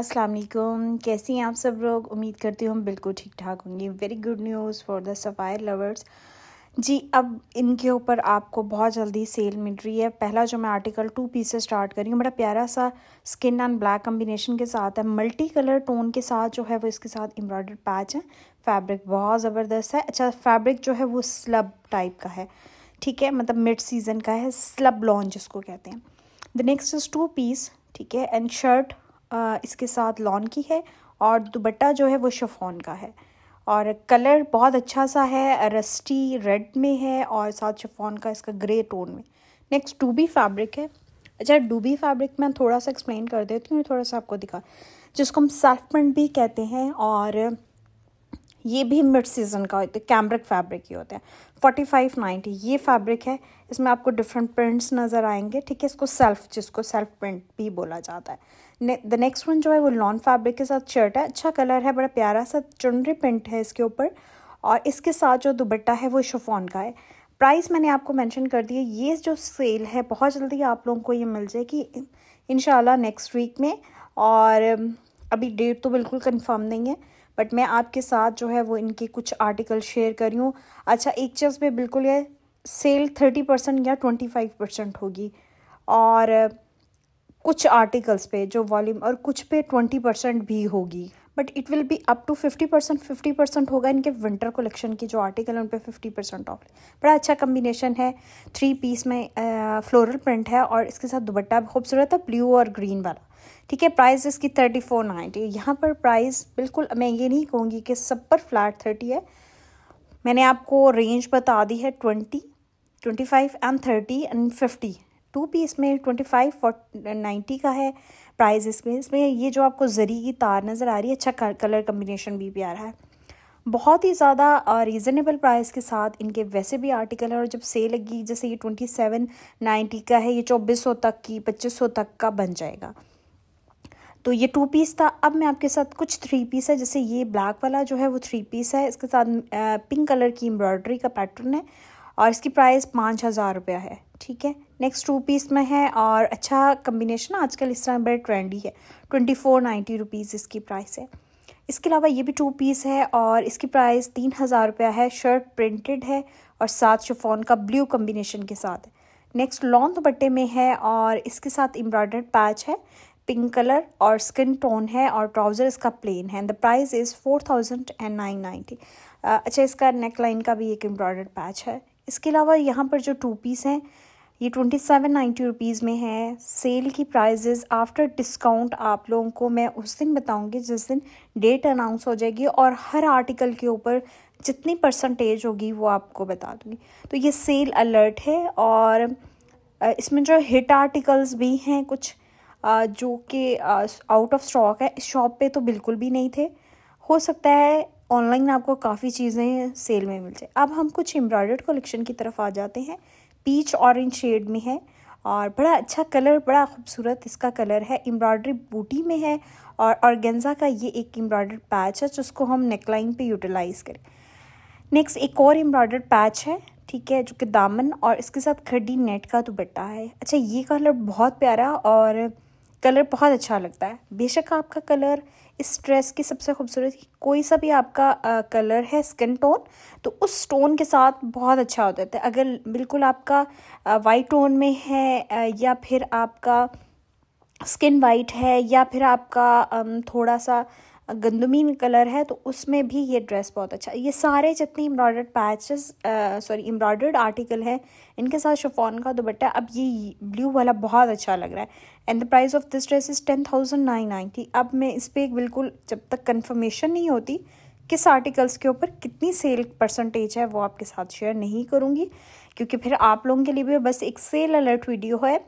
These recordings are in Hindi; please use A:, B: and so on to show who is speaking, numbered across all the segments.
A: अस्सलाम वालेकुम कैसी हैं आप सब लोग उम्मीद करती हूँ हम बिल्कुल ठीक ठाक होंगे very good news for the Sapphire lovers जी अब इनके ऊपर आपको बहुत जल्दी सेल मिल रही है पहला जो मैं आर्टिकल टू पीसेस स्टार्ट करी हूँ बड़ा प्यारा सा स्किन एंड ब्लैक कम्बिनेशन के साथ है मल्टी कलर टोन के साथ जो है वो इसके साथ एम्ब्रॉयडर पैच है फैब्रिक बहुत ज़बरदस्त है अच्छा फैब्रिक जो है वो स्लब टाइप का है ठीक है मतलब मिड सीज़न का है स्लब लॉन्च जिसको कहते हैं the next is two piece ठीक है एंड शर्ट इसके साथ लॉन की है और दुबट्टा जो है वो शफोन का है और कलर बहुत अच्छा सा है रस्टी रेड में है और साथ शफोन का इसका ग्रे टोन में नेक्स्ट डूबी फैब्रिक है अच्छा डूबी फैब्रिक मैं थोड़ा सा एक्सप्लेन कर देती हूँ थोड़ा सा आपको दिखा जिसको हम सेल्फ प्रिंट भी कहते हैं और ये भी मिड सीज़न का होता है कैमरिक फैब्रिक ही होता है फोर्टी फाइव नाइन्टी ये फैब्रिक है इसमें आपको डिफरेंट प्रिंट्स नज़र आएंगे ठीक है इसको सेल्फ जिसको सेल्फ प्रिंट भी बोला जाता है द नेक्स्ट वन जो है वो लॉन फैब्रिक के साथ शर्ट है अच्छा कलर है बड़ा प्यारा सा चुनरी प्रिंट है इसके ऊपर और इसके साथ जो दुबट्टा है वो शफोन का है प्राइस मैंने आपको मैंशन कर दिया ये जो सेल है बहुत जल्दी आप लोगों को ये मिल जाएगी इन नेक्स्ट वीक में और अभी डेट तो बिल्कुल कन्फर्म नहीं है बट मैं आपके साथ जो है वो इनके कुछ आर्टिकल शेयर करी हूँ अच्छा एक चीज़ में बिल्कुल ये सेल थर्टी परसेंट या ट्वेंटी फाइव परसेंट होगी और कुछ आर्टिकल्स पे जो वॉल्यूम और कुछ पे ट्वेंटी परसेंट भी होगी but it will be up to fifty percent fifty percent होगा इनके विंटर कलेक्शन की जो आर्टिकल है उन पर फिफ्टी परसेंट ऑफ बड़ा अच्छा कम्बिनेशन है थ्री पीस में आ, फ्लोरल प्रिंट है और इसके साथ दुबट्टा खूबसूरत है ब्लू और ग्रीन वाला ठीक है प्राइस इसकी थर्टी फोर नाइन्टी यहाँ पर प्राइस बिल्कुल मैं ये नहीं कहूँगी कि सब पर फ्लैट थर्टी है मैंने आपको रेंज बता दी है twenty twenty five and thirty and fifty two piece में ट्वेंटी फाइव फोर नाइन्टी का है प्राइस इसमें इसमें ये जो आपको जरी की तार नज़र आ रही है अच्छा कलर कम्बिनेशन भी प्यारा है बहुत ही ज़्यादा रीज़नेबल प्राइस के साथ इनके वैसे भी आर्टिकल है और जब सेल लगी जैसे ये ट्वेंटी सेवन नाइन्टी का है ये चौबीस सौ तक की पच्चीस सौ तक का बन जाएगा तो ये टू पीस था अब मैं आपके साथ कुछ थ्री पीस है जैसे ये ब्लैक वाला जो है वो थ्री पीस है इसके साथ पिंक कलर की एम्ब्रॉयडरी का पैटर्न है और इसकी प्राइस पाँच हज़ार रुपया है ठीक है नेक्स्ट टू पीस में है और अच्छा कम्बिनेशन आजकल इस तरह बड़े ट्रेंडी है ट्वेंटी फोर नाइन्टी रुपीज़ इसकी प्राइस है इसके अलावा ये भी टू पीस है और इसकी प्राइस तीन हज़ार रुपया है शर्ट प्रिंटेड है और साथ शिफोन का ब्लू कम्बिनेशन के साथ नेक्स्ट लॉन्ग दुपट्टे में है और इसके साथ एम्ब्रॉयडर्ड पैच है पिंक कलर और स्किन टोन है और ट्राउज़र इसका प्लेन है the price is four thousand and nine ninety अच्छा इसका नेक लाइन का भी एक एम्ब्रॉयडर्ड पैच है इसके अलावा यहाँ पर जो टू पीस हैं ये ट्वेंटी सेवन नाइन्टी रुपीज़ में है सेल की प्राइजेज़ आफ्टर डिस्काउंट आप लोगों को मैं उस दिन बताऊँगी जिस दिन डेट अनाउंस हो जाएगी और हर आर्टिकल के ऊपर जितनी परसेंटेज होगी वो आपको बता दूँगी तो ये सेल अलर्ट है और इसमें जो हिट आर्टिकल्स भी हैं कुछ जो कि आउट ऑफ स्टॉक है शॉप पे तो बिल्कुल भी नहीं थे हो सकता है ऑनलाइन आपको काफ़ी चीज़ें सेल में मिल जाए अब हम कुछ एम्ब्रॉयडर्ड कलेक्शन की तरफ आ जाते हैं पीच ऑरेंज शेड में है और बड़ा अच्छा कलर बड़ा खूबसूरत इसका कलर है एम्ब्रॉयडरी बूटी में है और ऑर्गेन्जा का ये एक एम्ब्रॉयडर्ड पैच है जिसको हम नेकलाइन पे यूटिलाइज़ करें नेक्स्ट एक और एम्ब्रॉयडर्ड पैच है ठीक है जो कि दामन और इसके साथ खड्डी नेट का दुपट्टा है अच्छा ये कलर बहुत प्यारा और कलर बहुत अच्छा लगता है बेशक आपका कलर इस ड्रेस की सबसे खूबसूरत कोई सा भी आपका आ, कलर है स्किन टोन तो उस टोन के साथ बहुत अच्छा होता है तो अगर बिल्कुल आपका वाइट टोन में है आ, या फिर आपका स्किन वाइट है या फिर आपका थोड़ा सा गंदमी कलर है तो उसमें भी ये ड्रेस बहुत अच्छा ये सारे जितने embroidered patches sorry embroidered article है इनके साथ शोफोन का दुपट्टा अब ये ब्लू वाला बहुत अच्छा लग रहा है and the price of this dress is ten thousand nine ninety अब मैं इस पर बिल्कुल जब तक कन्फर्मेशन नहीं होती किस आर्टिकल्स के ऊपर कितनी सेल परसेंटेज है वो आपके साथ शेयर नहीं करूँगी क्योंकि फिर आप लोगों के लिए भी बस एक सेल अलर्ट वीडियो है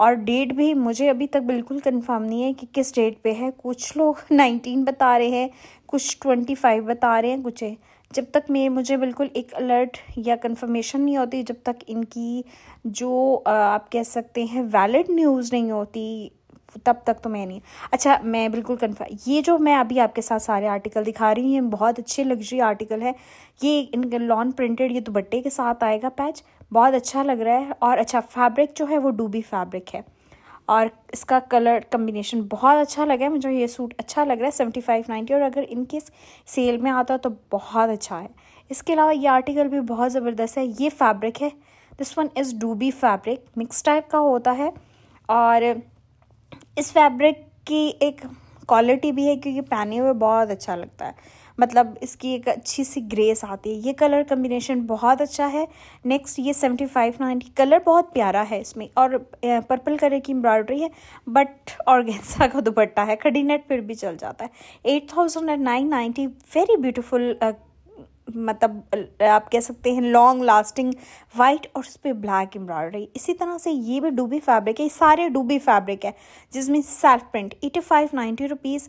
A: और डेट भी मुझे अभी तक बिल्कुल कंफर्म नहीं है कि किस डेट पे है कुछ लोग नाइनटीन बता रहे हैं कुछ ट्वेंटी फाइव बता रहे हैं कुछ है। जब तक मैं मुझे बिल्कुल एक अलर्ट या कंफर्मेशन नहीं होती जब तक इनकी जो आप कह सकते हैं वैलिड न्यूज़ नहीं होती तब तक तो मैं नहीं अच्छा मैं बिल्कुल कन्फर्म ये जो मैं अभी आपके साथ सारे आर्टिकल दिखा रही हूँ ये बहुत अच्छे लग्जरी आर्टिकल है ये इनके लॉन प्रिंटेड ये दुबट्टे के साथ आएगा पैच बहुत अच्छा लग रहा है और अच्छा फैब्रिक जो है वो डूबी फैब्रिक है और इसका कलर कम्बिनेशन बहुत अच्छा लगा है मुझे ये सूट अच्छा लग रहा है सेवेंटी फाइव नाइन्टी और अगर इनके सेल में आता तो बहुत अच्छा है इसके अलावा ये आर्टिकल भी बहुत ज़बरदस्त है ये फैब्रिक है this one is dobby fabric mix type का होता है और इस फैब्रिक की एक क्वालिटी भी है क्योंकि पहने हुए बहुत अच्छा लगता है मतलब इसकी एक अच्छी सी ग्रेस आती है ये कलर कम्बिनेशन बहुत अच्छा है नेक्स्ट ये सेवेंटी फाइव नाइन्टी कलर बहुत प्यारा है इसमें और पर्पल कलर की एम्ब्रॉयडरी है बट और गेंसा का दुपट्टा है खड़ी नेट फिर भी चल जाता है eight thousand and nine ninety very beautiful मतलब आप कह सकते हैं लॉन्ग लास्टिंग वाइट और उस पर ब्लैक एम्ब्रॉयडरी इसी तरह से ये भी डूबी फैब्रिक है ये सारे डूबी फैब्रिक है जिसमें self print eighty five ninety rupees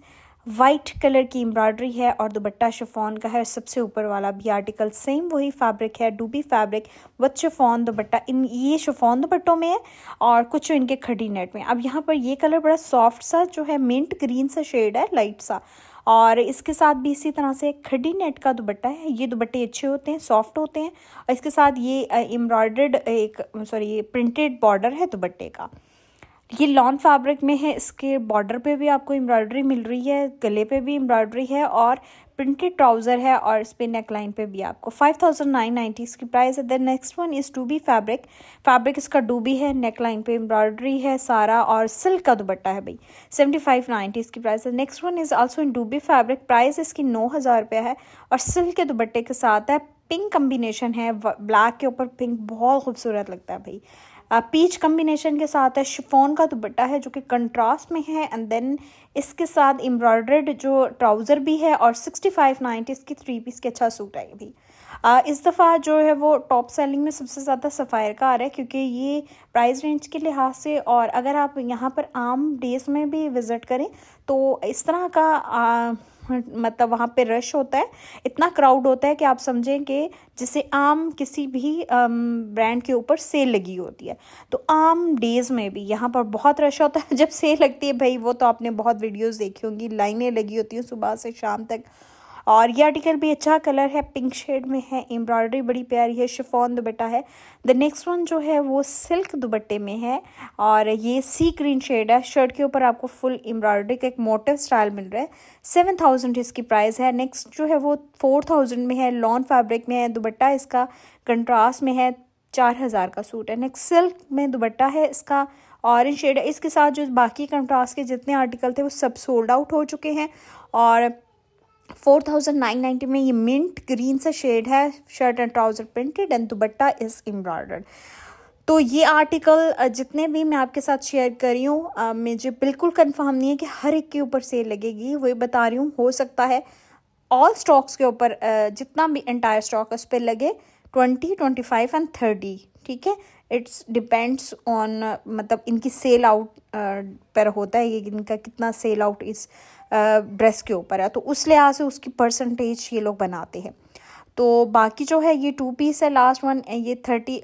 A: white colour की एम्ब्रॉयडरी है और दुपट्टा शिफॉन का है सबसे ऊपर वाला भी आर्टिकल सेम वही फैब्रिक है डूबी फैब्रिक वत शिफॉन दुबट्टा इन ये शिफॉन दुपट्टों में है और कुछ इनके खड़ी नेट में अब यहाँ पर ये कलर बड़ा सॉफ्ट सा जो है मिंट ग्रीन सा शेड है लाइट सा और इसके साथ भी इसी तरह से खड्डी नेट का दुपट्टा है ये दुपट्टे अच्छे होते हैं सॉफ्ट होते हैं और इसके साथ ये एम्ब्रॉयडर्ड एक सॉरी ये प्रिंटेड बॉर्डर है दुपट्टे का ये लॉन फैब्रिक में है इसके बॉर्डर पे भी आपको एम्ब्रॉयडरी मिल रही है गले पे भी एम्ब्रॉयडरी है और प्रिंटेड ट्राउज़र है और इस पर नेक लाइन पे भी आपको फाइव थाउजेंड नाइन नाइन्टी इसकी प्राइस है then next one is dobby fabric fabric इसका डूबी है नेक लाइन पे एम्ब्रॉयडरी है सारा और सिल्क का दुपट्टा है भाई सेवेंटी फाइव नाइन्टी इसकी प्राइस है next one is also in dobby fabric price इसकी नौ हज़ार रुपया है और सिल्क के दुपट्टे के साथ है पिंक कम्बिनेशन है ब्लैक के ऊपर पिंक बहुत खूबसूरत लगता है भाई पीच कम्बिनेशन के साथ है शिफोन का दुपट्टा है जो कि कंट्रास्ट में है एंड देन इसके साथ एम्ब्रॉयड्रेड जो ट्राउज़र भी है और सिक्सटी फाइव नाइन्टी इसकी थ्री पीस के अच्छा सूट है ये भी इस दफ़ा जो है वो टॉप सेलिंग में सबसे ज़्यादा सफ़ायर का आ रहा है क्योंकि ये प्राइस रेंज के लिहाज से और अगर आप यहाँ पर आम डेज में भी विज़िट करें तो इस तरह का आ, मतलब वहाँ पे रश होता है इतना क्राउड होता है कि आप समझें कि जिसे आम किसी भी ब्रांड के ऊपर सेल लगी होती है तो आम डेज़ में भी यहाँ पर बहुत रश होता है जब सेल लगती है भाई वो तो आपने बहुत वीडियोस देखी होंगी लाइनें लगी होती हैं सुबह से शाम तक और ये आर्टिकल भी अच्छा कलर है पिंक शेड में है एम्ब्रॉयडरी बड़ी प्यारी है शिफॉन दुबट्टा है द नेक्स्ट वन जो है वो सिल्क दुबट्टे में है और ये सी ग्रीन शेड है शर्ट के ऊपर आपको फुल एम्ब्रॉयडरी का एक मोटिव स्टाइल मिल रहा है सेवन थाउजेंड इसकी प्राइस है नेक्स्ट जो है वो फोर थाउजेंड में है लॉन फैब्रिक में है दुबट्टा इसका कंट्रास्ट में है चार हज़ार का सूट है नेक्स्ट सिल्क में दुबट्टा है इसका ऑरेंज शेड है इसके साथ जो बाकी कंट्रास्ट के जितने आर्टिकल थे वो सब सोल्ड आउट हो चुके हैं और फोर थाउजेंड नाइन नाइन्टी में ये मिंट ग्रीन सा शेड है shirt and trouser printed and dupatta is embroidered तो ये आर्टिकल जितने भी मैं आपके साथ शेयर कर रही हूँ मुझे बिल्कुल कंफर्म नहीं है कि हर एक के ऊपर सेल लगेगी वही बता रही हूँ हो सकता है ऑल स्टॉक्स के ऊपर जितना भी एंटायर स्टॉक उस पर लगे twenty twenty five and thirty ठीक है इट्स डिपेंड्स ऑन मतलब इनकी सेल आउट पर होता है ये इनका कितना सेल आउट इस ड्रेस के ऊपर है तो उस लिहाज से उसकी परसेंटेज ये लोग बनाते हैं तो बाकी जो है ये टू पीस है लास्ट वन ये थर्टी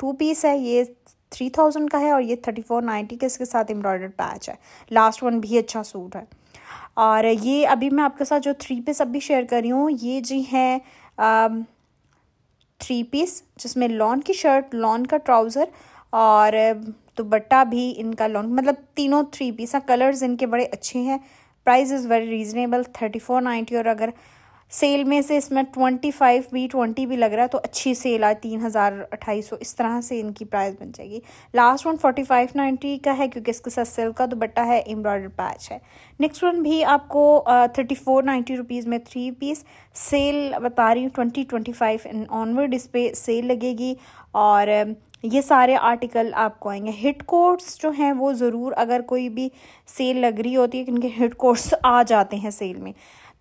A: टू पीस है ये थ्री थाउजेंड का है और ये थर्टी फोर नाइन्टी के इसके साथ एम्ब्रॉयडर्ड पैच है लास्ट वन भी अच्छा सूट है और ये अभी मैं आपके साथ जो थ्री पीस अभी शेयर कर रही हूँ ये जी हैं थ्री पीस जिसमें लॉन की शर्ट लॉन का ट्राउज़र और दुपट्टा बट्टा भी इनका लॉन्ग मतलब तीनों थ्री पीस कलर्स इनके बड़े अच्छे हैं price is very reasonable thirty four ninety और अगर सेल में से इसमें ट्वेंटी फाइव भी ट्वेंटी भी लग रहा है तो अच्छी सेल आई तीन हज़ार अट्ठाईस सौ इस तरह से इनकी प्राइस बन जाएगी last one forty five ninety का है क्योंकि इसके साथ सेल का दुपट्टा है एम्ब्रॉयडर पैच है नेक्स्ट वन भी आपको थर्टी फोर नाइन्टी रुपीज़ में थ्री पीस सेल बता रही हूँ twenty twenty five in onward इस पर सेल लगेगी और ये सारे आर्टिकल आपको आएंगे हिट कोड्स जो हैं वो ज़रूर अगर कोई भी सेल लग रही होती है क्योंकि हिट कोड्स आ जाते हैं सेल में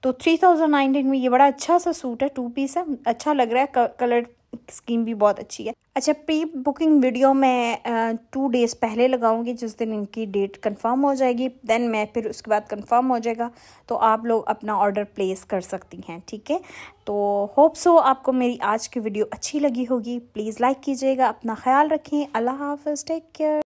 A: तो थ्री थाउजेंड नाइनटीन में ये बड़ा अच्छा सा सूट है टू पीस है अच्छा लग रहा है कलर स्कीम भी बहुत अच्छी है अच्छा प्री बुकिंग वीडियो मैं टू डेज़ पहले लगाऊंगी जिस दिन इनकी डेट कंफर्म हो जाएगी देन मैं फिर उसके बाद कंफर्म हो जाएगा तो आप लोग अपना ऑर्डर प्लेस कर सकती हैं ठीक है तो होप सो आपको मेरी आज की वीडियो अच्छी लगी होगी प्लीज़ लाइक कीजिएगा अपना ख्याल रखें अल्लाह हाफ टेक केयर